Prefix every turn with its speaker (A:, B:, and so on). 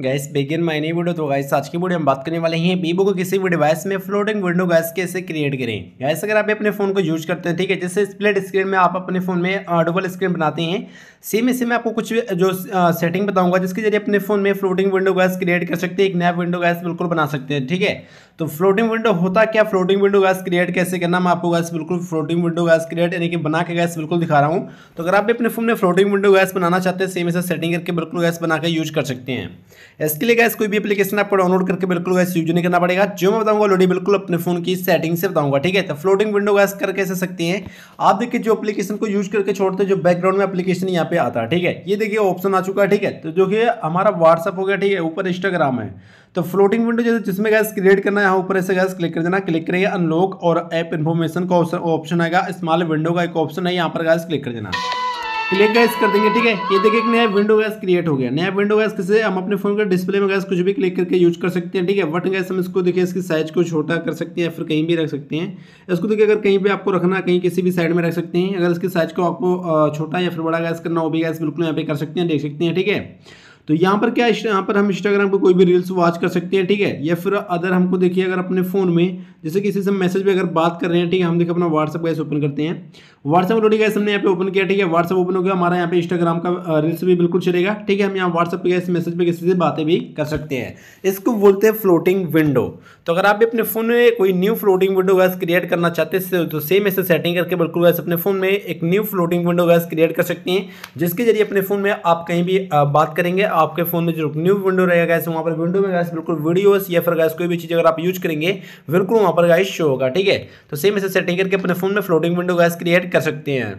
A: gas begin my नई video तो guys आज की वीडियो हम बात करने वाले हैं वीवो को किसी भी डिवाइस में फ्लोटिंग विंडो गैस कैसे क्रिएट करें गैस अगर आप अपने फ़ोन को यूज करते हैं ठीक है जैसे स्प्लिट स्क्रीन में आप अपने फ़ोन में डबल स्क्रीन बनाते हैं सेम इसी में आपको कुछ जो सेटिंग बताऊंगा जिसके जरिए अपने फ़ोन में फ्लोटिंग विंडो गैस क्रिएट कर सकते हैं एक नया विंडो गैस बिल्कुल बना सकते हैं ठीक है तो फ्लोटिंग विंडो होता क्या फ्लोटिंग विंडो गैस क्रिएट कैसे करना मैं आपको गैस बिल्कुल फ्लोटिंग विंडो गैस क्रिएट यानी कि बना के गैस बिल्कुल दिखा रहा हूँ तो अगर आप अपने फ़ोन में फ्लोटिंग विंडो गैस बनाना चाहते हैं सेम इसे सेटिंग करके बिल्कुल गैस बना के यूज कर सकते हैं इसके लिए गैस कोई भी एप्लीकेशन आपको डाउनलोड करके बिल्कुल गैस यूज नहीं करना पड़ेगा जो मैं बताऊंगा ऑलरेडी बिल्कुल अपने फोन की सेटिंग से बताऊंगा ठीक है तो फ्लोटिंग विंडो गैस करके कैसे सकती है आप देखिए जो एप्लीकेशन को यूज करके छोड़ते हैं जो बैकग्राउंड में अपलीकेशन यहाँ पे आता है ठीक है ये देखिए ऑप्शन आ चुका है ठीक है तो जो कि हमारा व्हाट्सअप हो गया ठीक है ऊपर इंस्टाग्राम है तो फ्लोटिंग विंडो जैसे जिसमें गैस क्रिएट करना है यहाँ ऊपर ऐसे गैस क्लिक कर देना क्लिक करिए अनलॉक और ऐप इन्फॉर्मेशन का ऑप्शन आएगा स्मॉल विंडो का एक ऑप्शन है यहाँ पर गैस क्लिक कर देना क्लिक तो गैस कर देंगे ठीक है ये देखिए एक नया विंडो गैस क्रिएट हो गया नया विंडो गैस किसे हम अपने फोन के डिस्प्ले में गैस कुछ भी क्लिक करके यूज कर सकते हैं ठीक है वट गैस हम इसको देखिए इसकी साइज को छोटा कर सकते हैं फिर कहीं भी रख सकते हैं इसको देखिए अगर कहीं पर आपको रखना कहीं किसी भी साइड में रख सकते हैं अगर इसकी साइज को आपको छोटा या फिर बड़ा गैस करना वो भी गैस बिल्कुल यहाँ पे कर सकते हैं देख सकते हैं ठीक है तो यहाँ पर क्या यहाँ पर हम इंस्टाग्राम पर कोई भी रील्स वॉच कर सकते हैं ठीक है या फिर अदर हमको देखिए अगर अपने फ़ोन में जैसे किसी से मैसेज पर अगर बात कर रहे हैं ठीक है हम देखिए अपना व्हाट्सअप गैस ओपन करते हैं व्हाट्सअप ऑलरेडी गैस हमने यहाँ पे ओपन किया ठीक है व्हाट्सअप ओपन हो गया हमारा यहाँ पे इंस्टाग्राम का रील्स भी बिल्कुल चलेगा ठीक है हम यहाँ व्हाट्सअप पर गैस मैसेज पर किसी से बातें भी कर सकते हैं इसको बोलते हैं फ्लोटिंग विंडो तो अगर आप भी अपने फ़ोन में कोई new floating window guys create करना चाहते हैं तो सेम ऐसे सेटिंग करके बिल्कुल गैस अपने फ़ोन में एक new floating window guys create कर सकते हैं जिसके जरिए अपने फ़ोन में आप कहीं भी बात करेंगे आपके फोन में जो न्यू विंडो रहेगा गैस वहाँ पर विंडो में गैस बिल्कुल वीडियोस या फिर गैस कोई भी चीज़ अगर आप यूज करेंगे बिल्कुल वहाँ पर गैस शो होगा ठीक है तो सेम ऐसे सेटिंग करके अपने फोन में फ्लोटिंग विंडो गैस क्रिएट कर सकते हैं